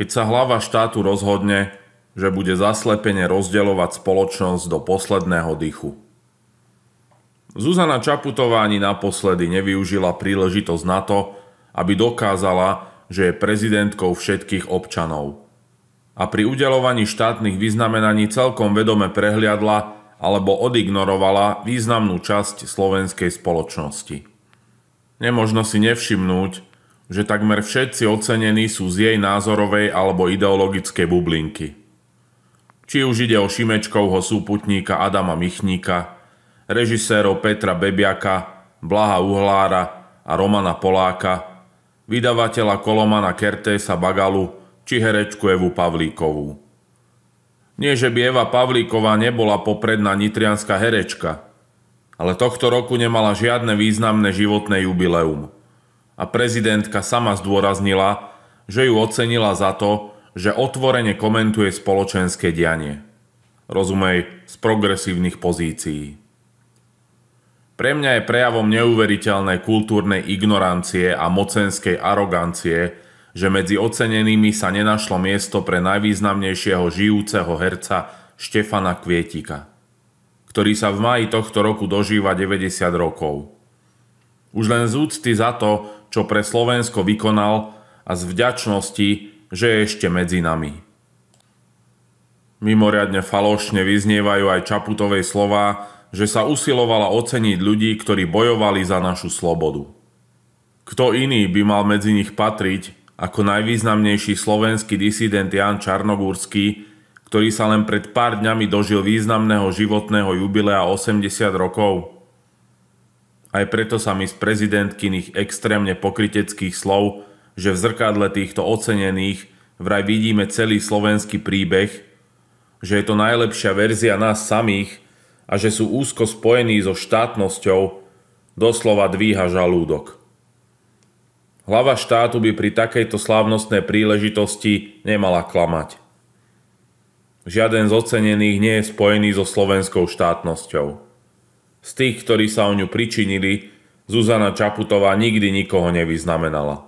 Keď sa hlava štátu rozhodne, že bude zaslepene rozdeľovať spoločnosť do posledného dychu. Zuzana Čaputová ani naposledy nevyužila príležitosť na to, aby dokázala, že je prezidentkou všetkých občanov. A pri udelovaní štátnych vyznamenaní celkom vedome prehliadla alebo odignorovala významnú časť slovenskej spoločnosti. Nemožno si nevšimnúť, že takmer všetci ocenení sú z jej názorovej alebo ideologickej bublinky. Či už ide o Šimečkovho súputníka Adama Michníka, režisérov Petra Bebiaka, Blaha Uhlára a Romana Poláka, vydavateľa Kolomana Kertésa Bagalu či herečku Evu Pavlíkovú. Nie, že by Eva Pavlíková nebola popredná nitrianská herečka, ale tohto roku nemala žiadne významné životné jubileum – a prezidentka sama zdôraznila, že ju ocenila za to, že otvorene komentuje spoločenské dianie. Rozumej, z progresívnych pozícií. Pre mňa je prejavom neuveriteľnej kultúrnej ignorancie a mocenskej arogancie, že medzi ocenenými sa nenašlo miesto pre najvýznamnejšieho žijúceho herca Štefana Kvietika, ktorý sa v maji tohto roku dožíva 90 rokov. Už len z úcty za to, čo pre Slovensko vykonal a z vďačnosti, že je ešte medzi nami. Mimoriadne falošne vyznievajú aj Čaputovej slova, že sa usilovala oceniť ľudí, ktorí bojovali za našu slobodu. Kto iný by mal medzi nich patriť ako najvýznamnejší slovenský disident Jan Čarnogórsky, ktorý sa len pred pár dňami dožil významného životného jubilea 80 rokov? Aj preto sa mi z prezidentkyných extrémne pokriteckých slov, že v zrkadle týchto ocenených vraj vidíme celý slovenský príbeh, že je to najlepšia verzia nás samých a že sú úzko spojení so štátnosťou, doslova dvíha žalúdok. Hlava štátu by pri takejto slávnostnej príležitosti nemala klamať. Žiaden z ocenených nie je spojený so slovenskou štátnosťou. Z tých, ktorí sa o ňu pričinili, Zuzana Čaputová nikdy nikoho nevyznamenala.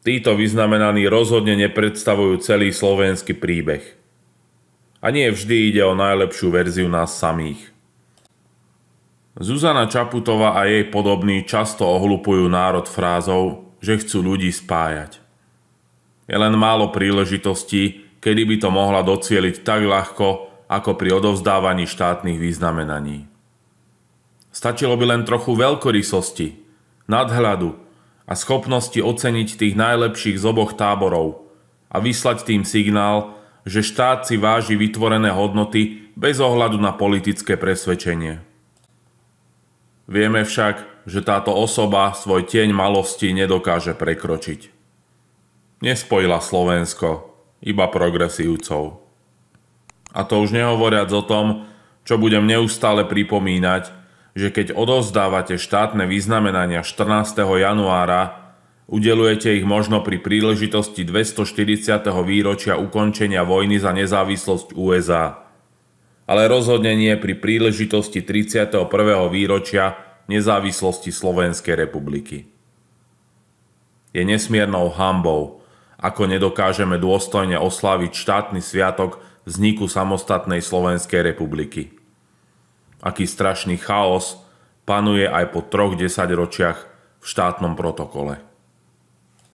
Títo vyznamenaní rozhodne nepredstavujú celý slovenský príbeh. A nie vždy ide o najlepšiu verziu nás samých. Zuzana Čaputová a jej podobní často ohlupujú národ frázou, že chcú ľudí spájať. Je len málo príležitostí, kedy by to mohla docieliť tak ľahko, ako pri odovzdávaní štátnych významenaní. Stačilo by len trochu veľkorysosti, nadhľadu a schopnosti oceniť tých najlepších z oboch táborov a vyslať tým signál, že štát si váži vytvorené hodnoty bez ohľadu na politické presvedčenie. Vieme však, že táto osoba svoj tieň malosti nedokáže prekročiť. Nespojila Slovensko, iba progresívcov. A to už nehovoriac o tom, čo budem neustále pripomínať, že keď odovzdávate štátne vyznamenania 14. januára, udelujete ich možno pri príležitosti 240. výročia ukončenia vojny za nezávislosť USA. Ale rozhodne nie pri príležitosti 31. výročia nezávislosti Slovenskej republiky. Je nesmiernou hambou, ako nedokážeme dôstojne osláviť štátny sviatok vzniku samostatnej Slovenskej republiky. Aký strašný chaos panuje aj po troch desaťročiach v štátnom protokole.